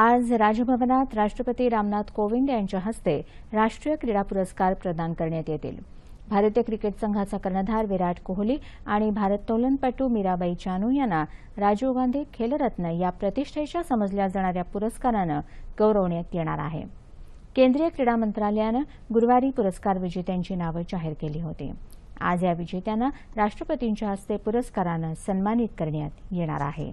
आज राजभवनात राष्ट्रपती रामनाथ कोविंद यांच्या हस्ते राष्ट्रीय क्रीडा पुरस्कार प्रदान करण्यात येतील भारतीय क्रिकेट संघाचा कर्णधार विराट कोहली आणि भारत्तोलनपटू मीराबाई चानू यांना राजीव गांधी खेलरत्न या प्रतिष्ठेच्या समजल्या जाणाऱ्या पुरस्कारानं गौरवण्यात येणार आहे केंद्रीय क्रीडा मंत्रालयानं गुरुवारी पुरस्कार विजेत्यांची नावं जाहीर केली होती आज या विजेत्यांना राष्ट्रपतींच्या हस्ते पुरस्कारानं सन्मानित करण्यात येणार आहे